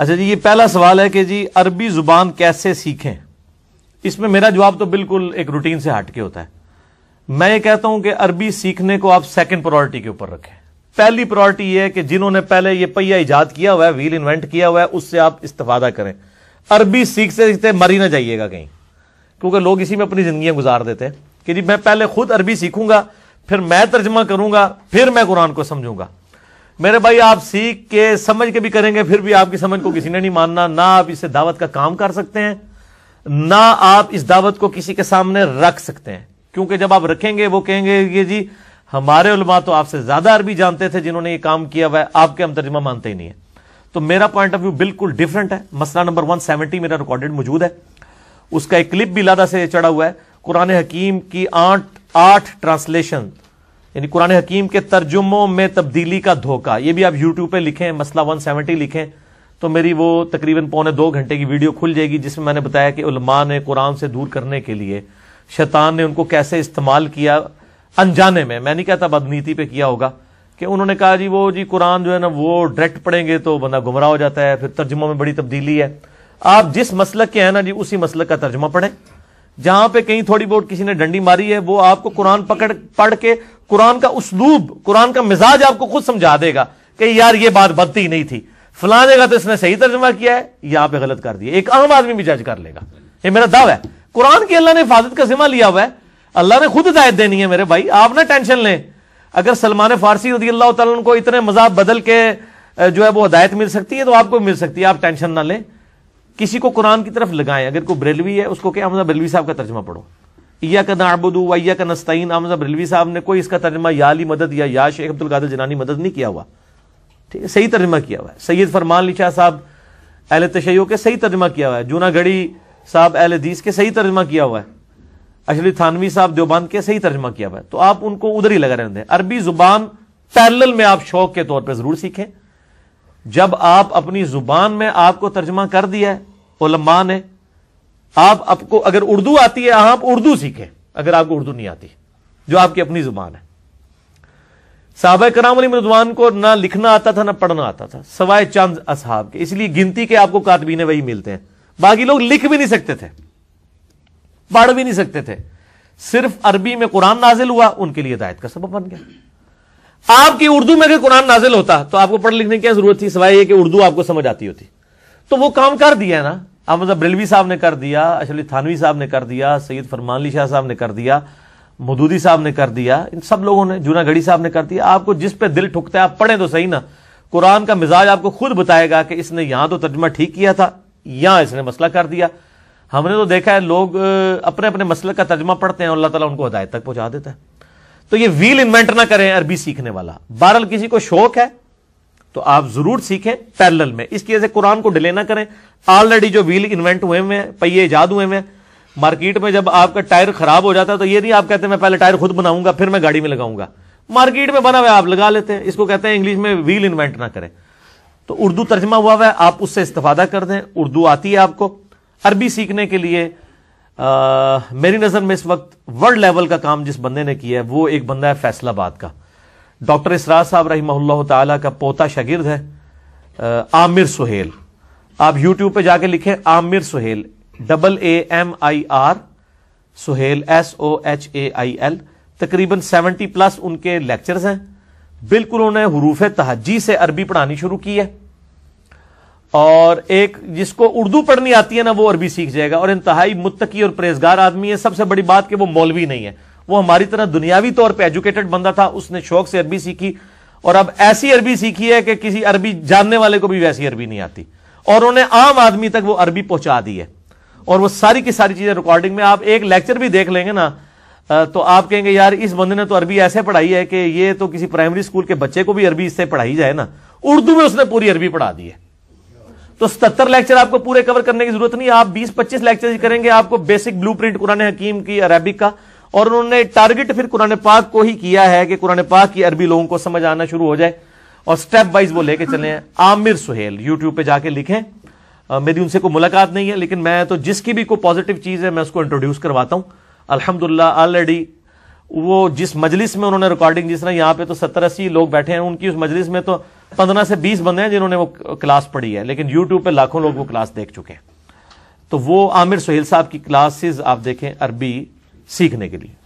अच्छा जी ये पहला सवाल है कि जी अरबी जुबान कैसे सीखें इसमें मेरा जवाब तो बिल्कुल एक रूटीन से हटके होता है मैं ये कहता हूं कि अरबी सीखने को आप सेकंड प्रायोरिटी के ऊपर रखें पहली प्रायोरिटी यह है कि जिन्होंने पहले ये पहिया ईजाद किया हुआ है व्हील इन्वेंट किया हुआ है उससे आप इस्तेफादा करें अरबी सीखते सीखते मरी ना जाइएगा कहीं क्योंकि लोग इसी में अपनी जिंदगी गुजार देते हैं कि जी मैं पहले खुद अरबी सीखूंगा फिर मैं तर्जमा करूंगा फिर मैं कुरान को समझूंगा मेरे भाई आप सीख के समझ के भी करेंगे फिर भी आपकी समझ को किसी ने नहीं मानना ना आप इसे दावत का काम कर सकते हैं ना आप इस दावत को किसी के सामने रख सकते हैं क्योंकि जब आप रखेंगे वो कहेंगे ये जी हमारे उलमा तो आपसे ज्यादा अरबी जानते थे जिन्होंने ये काम किया हुआ है आपके हम तर्जमा मानते ही नहीं है तो मेरा पॉइंट ऑफ व्यू बिल्कुल डिफरेंट है मसला नंबर वन सेवेंटी मेरा रिकॉर्डेड मौजूद है उसका एक क्लिप भी लादा से चढ़ा हुआ है कुरान हकीम की आठ आठ ट्रांसलेशन यानी कुरान हकीम के तर्जुमों में तब्दीली का धोखा ये भी आप यूट्यूब पे लिखें मसला वन 170 लिखें तो मेरी वो तकरीबन पौने दो घंटे की वीडियो खुल जाएगी जिसमें मैंने बताया कि उलमा ने कुरान से दूर करने के लिए शैतान ने उनको कैसे इस्तेमाल किया अनजाने में मैं नहीं कहता बदनीति पे किया होगा कि उन्होंने कहा जी वो जी कुरान जो है ना वो डायरेक्ट पढ़ेंगे तो बंदा गुमराह हो जाता है फिर तर्जुमों में बड़ी तब्दीली है आप जिस मसलक के हैं ना जी उसी मसलक का तर्जुमा पढ़ें जहां पे कहीं थोड़ी बहुत किसी ने डंडी मारी है वो आपको कुरान पकड़ पढ़ के कुरान का उसलूब कुरान का मिजाज आपको खुद समझा देगा कि यार ये बात बदती ही नहीं थी फला जगह तो इसने सही तर्जमा किया है यहां पर गलत कर दिया एक आम आदमी भी जज कर लेगा ये मेरा दावा है कुरान की अल्लाह ने हिफाजत का जिम्मा लिया हुआ है अल्लाह ने खुद हिदायत देनी है मेरे भाई आप ना टेंशन लें अगर सलमान फारसी रदी अल्लाह को इतने मजाब बदल के जो है वो हदायत मिल सकती है तो आपको मिल सकती है आप टेंशन ना लें किसी को कुरान की तरफ लगाएं अगर कोई बरेलवी है उसको क्या हमजा बरेलवी साहब का तर्जमा पढ़ो या का नाबुदू वैया का नस्तीन हमजा बरेलवी साहब ने कोई इसका तर्जमा याली मदद या या शेख अब्दुल कादिर जनानी मदद नहीं किया हुआ ठीक है सही तर्जमा किया हुआ है सैयद फरमान लिशाह साहब अहल तशैयों के सही तर्जमा किया हुआ है जूनागढ़ी साहब अहल हदीस के सही तर्जमा किया हुआ है अशली थानवी साहब देवबंद के सही तर्जमा किया हुआ है तो आप उनको उधर ही लगा रहने दें अरबी जुबान पैरल में आप शौक के तौर पर जरूर सीखें जब आप अपनी जुबान में आपको तर्जमा कर दिया है ओलमा ने आप आपको अगर उर्दू आती है आप उर्दू सीखें अगर आपको उर्दू नहीं आती जो आपकी अपनी जुबान है साहब कराम रिजवान को ना लिखना आता था ना पढ़ना आता था सवाए चंद असहाब के इसलिए गिनती के आपको कातबीने वही मिलते हैं बाकी लोग लिख भी नहीं सकते थे पढ़ भी नहीं सकते थे सिर्फ अरबी में कुरान नाजिल हुआ उनके लिए हिदायत का सबब बन गया आपकी उर्दू में अगर कुरान नाजिल होता तो आपको पढ़ लिखने की क्या जरूरत थी सवाई ये कि उर्दू आपको समझ आती होती तो वो काम कर दिया है ना अहमद मतलब बरेलवी साहब ने कर दिया अशली थानवी साहब ने कर दिया सैयद फरमानली शाह साहब ने कर दिया मदूदी साहब ने कर दिया इन सब लोगों ने जूनागढ़ी साहब ने कर दिया आपको जिस पे दिल ठुकता है आप पढ़े तो सही ना कुरान का मिजाज आपको खुद बताएगा कि इसने यहां तो तर्जमा ठीक किया था यहां इसने मसला कर दिया हमने तो देखा है लोग अपने अपने मसले का तर्जमा पढ़ते हैं अल्लाह तला उनको हदायत तक पहुंचा देता है तो ये व्हील इन्वेंट ना करें अरबी सीखने वाला बहरल किसी को शौक है तो आप जरूर सीखें पैरल में इसकी वजह से कुरान को डिले ना करें ऑलरेडी जो व्हील इन्वेंट हुए हुए हैं पहिए ईजाद हुए हुए मार्केट में जब आपका टायर खराब हो जाता है तो ये नहीं आप कहते मैं पहले टायर खुद बनाऊंगा फिर मैं गाड़ी में लगाऊंगा मार्केट में बना हुआ आप लगा लेते हैं इसको कहते हैं इंग्लिश में व्हील इन्वेंट ना करें तो उर्दू तर्जमा हुआ हुआ है आप उससे इस्तेफादा कर दें उर्दू आती है आपको अरबी सीखने के लिए आ, मेरी नज़र में इस वक्त वर्ल्ड लेवल का काम जिस बंदे ने किया है वो एक बंदा है फैसलाबाद का डॉक्टर इसरार साहब रही तला का पोता शागिर्द है आमिर सुहेल आप यूट्यूब पे जाके लिखें Aamir Suhail double A M I R Suhail S O H A I L तकरीबन सेवेंटी प्लस उनके लेक्चर्स हैं बिल्कुल उन्होंने हरूफ तहजी से अरबी पढ़ानी शुरू की है और एक जिसको उर्दू पढ़नी आती है ना वो अरबी सीख जाएगा और इंतहाई मुत्तकी और परहेजगार आदमी है सबसे बड़ी बात कि वो मौलवी नहीं है वो हमारी तरह दुनियावी तौर पर एजुकेटेड बंदा था उसने शौक से अरबी सीखी और अब ऐसी अरबी सीखी है कि किसी अरबी जानने वाले को भी वैसी अरबी नहीं आती और उन्हें आम आदमी तक वो अरबी पहुंचा दी है और वो सारी की सारी चीजें रिकॉर्डिंग में आप एक लेक्चर भी देख लेंगे ना तो आप कहेंगे यार इस बंदे ने तो अरबी ऐसे पढ़ाई है कि ये तो किसी प्राइमरी स्कूल के बच्चे को भी अरबी इससे पढ़ाई जाए ना उर्दू में उसने पूरी अरबी पढ़ा दी है तो सत्तर लेक्चर आपको पूरे कवर करने की जरूरत नहीं आप बीस पच्चीस लेक्चर करेंगे आपको बेसिक ब्लू प्रिंट कुरान हकीम की अरबिक का और उन्होंने टारगेट फिर कुरान पाक को ही किया है कि कुरान पाक की अरबी लोगों को समझ आना शुरू हो जाए और स्टेप वाइज वो लेके चले आमिर सुहेल यूट्यूब पे जाके लिखें मेरी उनसे कोई मुलाकात नहीं है लेकिन मैं तो जिसकी भी कोई पॉजिटिव चीज़ है मैं उसको इंट्रोड्यूस करवाता हूँ अलहमदुल्ला ऑलरेडी वो जिस मजलिस में उन्होंने रिकॉर्डिंग जिस तरह यहाँ पे तो सत्तर अस्सी लोग बैठे हैं उनकी उस मजलिस में तो पंद्रह से बीस बंदे हैं जिन्होंने वो क्लास पढ़ी है लेकिन यूट्यूब पे लाखों लोग वो क्लास देख चुके हैं तो वो आमिर सुहेल साहब की क्लासेस आप देखें अरबी सीखने के लिए